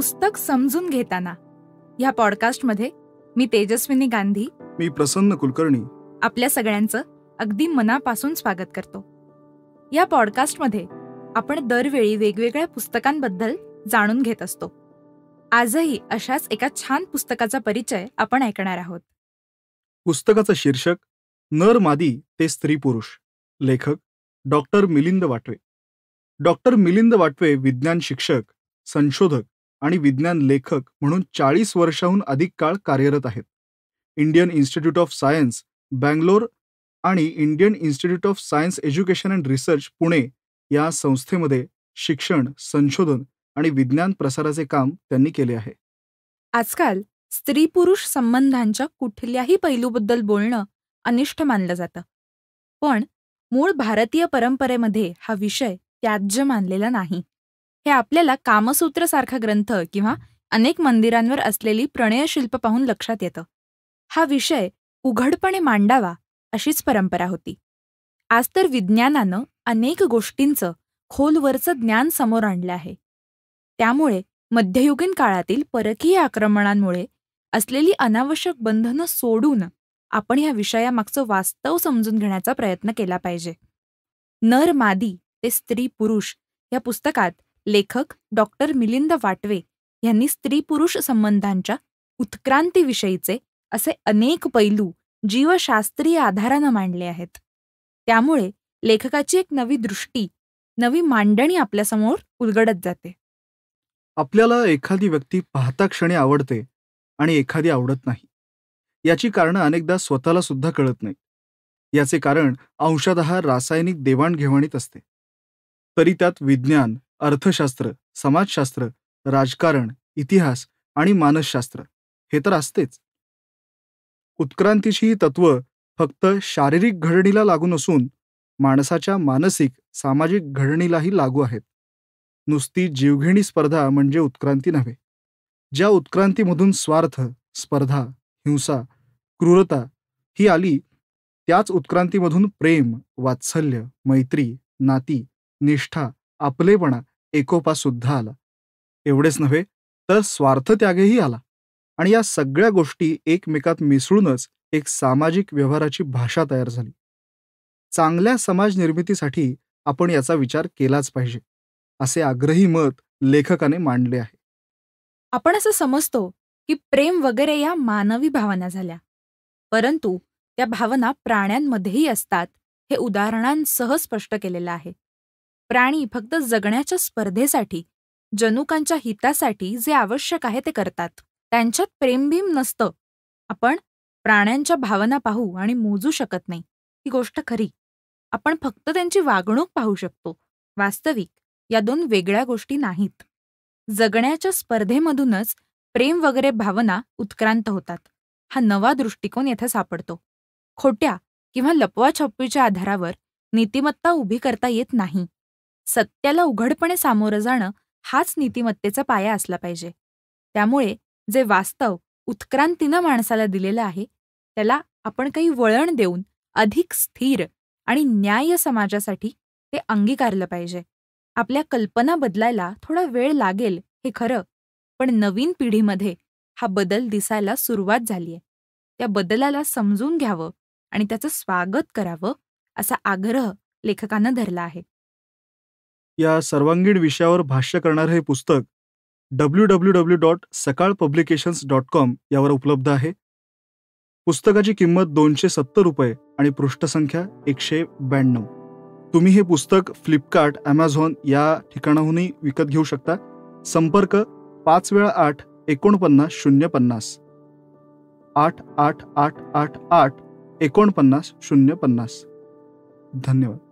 पुस्तक समजून घेताना या पॉडकास्टमध्ये मी तेजस्विनी गांधी मी प्रसन्न कुलकर्णी आपल्या सगळ्यांचं अगदी मनापासून स्वागत करतो या पॉडकास्टमध्ये आपण दरवेळी वेगवेगळ्या पुस्तकांबद्दल जाणून घेत असतो आजही अशाच एका छान पुस्तकाचा परिचय आपण ऐकणार आहोत पुस्तकाचं शीर्षक नर मादी ते स्त्री पुरुष लेखक डॉक्टर मिलिंद वाटवे डॉक्टर मिलिंद वाटवे विज्ञान शिक्षक संशोधक आणि विज्ञान लेखक म्हणून चाळीस वर्षाहून अधिक काळ कार्यरत आहेत Indian Institute of Science Bangalore आणि Indian Institute of Science Education and Research Pune या संस्थेमध्ये शिक्षण संशोधन आणि विज्ञान प्रसाराचे काम त्यांनी केले आहे आजकाल स्त्री पुरुष संबंधांच्या कुठल्याही पैलूबद्दल बोलणं अनिष्ट मानलं जातं पण मूळ भारतीय परंपरेमध्ये हा विषय त्याज्य मानलेला नाही हे आपल्याला कामसूत्र सारखा ग्रंथ किंवा अनेक मंदिरांवर असलेली प्रणयशिल्प पाहून लक्षात येतं हा विषय उघडपणे मांडावा अशीच परंपरा होती आज तर विज्ञानानं अनेक गोष्टींचं खोलवरचं ज्ञान समोर आणलं आहे त्यामुळे मध्ययुगीन काळातील परकीय आक्रमणांमुळे असलेली अनावश्यक बंधनं सोडून आपण ह्या विषयामागचं वास्तव समजून घेण्याचा प्रयत्न केला पाहिजे नर मादी ते स्त्री पुरुष या पुस्तकात लेखक डॉक्टर मिलिंद वाटवे यांनी स्त्री पुरुष संबंधांच्या उत्क्रांतीविषयीचे असे अनेक पैलू जीवशास्त्रीय आधारानं मांडले आहेत त्यामुळे लेखकाची एक नवी दृष्टी नवी मांडणी आपल्यासमोर उलगडत जाते आपल्याला एखादी व्यक्ती पाहता क्षणी आवडते आणि एखादी आवडत नाही याची कारणं अनेकदा स्वतःला सुद्धा कळत नाही याचे कारण अंशतः रासायनिक देवाणघेवाणीत असते तरी त्यात विज्ञान अर्थशास्त्र समाजशास्त्र राजकारण इतिहास आणि मानसशास्त्र हे तर असतेच उत्क्रांतीची ही तत्व फक्त शारीरिक घडणीला लागू नसून माणसाच्या मानसिक सामाजिक घडणीलाही लागू आहेत नुसती जीवघेणी स्पर्धा म्हणजे उत्क्रांती नव्हे ज्या उत्क्रांतीमधून स्वार्थ स्पर्धा हिंसा क्रूरता ही आली त्याच उत्क्रांतीमधून प्रेम वात्सल्य मैत्री नाती निष्ठा आपलेपणा एकोपा सुद्धा आला एवढेच नव्हे तर स्वार्थ त्यागही आला आणि या सगळ्या गोष्टी एकमेकात मिसळूनच एक सामाजिक व्यवहाराची भाषा तयार झाली चांगल्या समाज निर्मितीसाठी आपण याचा विचार केलाच पाहिजे असे आग्रही मत लेखकाने मांडले आहे आपण असं समजतो की प्रेम वगैरे या मानवी भावना झाल्या परंतु त्या भावना प्राण्यांमध्येही असतात हे उदाहरणांसह स्पष्ट केलेलं आहे प्राणी फक्त जगण्याच्या स्पर्धेसाठी जनुकांच्या हितासाठी जे आवश्यक आहे ते करतात त्यांच्यात प्रेमभीम नसतं आपण प्राण्यांच्या भावना पाहू आणि मोजू शकत नाही ही गोष्ट खरी आपण फक्त त्यांची वागणूक पाहू शकतो वास्तविक या दोन वेगळ्या गोष्टी नाहीत जगण्याच्या स्पर्धेमधूनच प्रेम वगैरे भावना उत्क्रांत होतात हा नवा दृष्टिकोन येथे सापडतो खोट्या किंवा लपवाछपवीच्या आधारावर नीतिमत्ता उभी करता येत नाही सत्याला उघडपणे सामोरं जाणं हाच नीतिमत्तेचा पाया असला पाहिजे त्यामुळे जे वास्तव उत्क्रांतीनं माणसाला दिलेलं आहे त्याला आपण काही वळण देऊन अधिक स्थिर आणि न्याय समाजासाठी ते अंगीकारलं पाहिजे आपल्या कल्पना बदलायला थोडा वेळ लागेल हे खरं पण नवीन पिढीमध्ये हा बदल दिसायला सुरुवात झालीय त्या बदलाला समजून घ्यावं आणि त्याचं स्वागत करावं असा आग्रह लेखकानं धरला आहे या सर्वांगीण विषयावर भाष्य करणारं हे पुस्तक W W W dot Sakal publications dot com यावर उपलब्ध आहे पुस्तकाची किंमत दोनशे सत्तर रुपये आणि पृष्ठसंख्या एकशे ब्याण्णव तुम्ही हे पुस्तक फ्लिपकार्ट ॲमेझॉन या ठिकाणाहूनही विकत घेऊ शकता संपर्क पाच वेळा आठ एकोणपन्नास शून्य पन्नास आठ आठ आठ आठ आठ एकोणपन्नास शून्य पन्नास धन्यवाद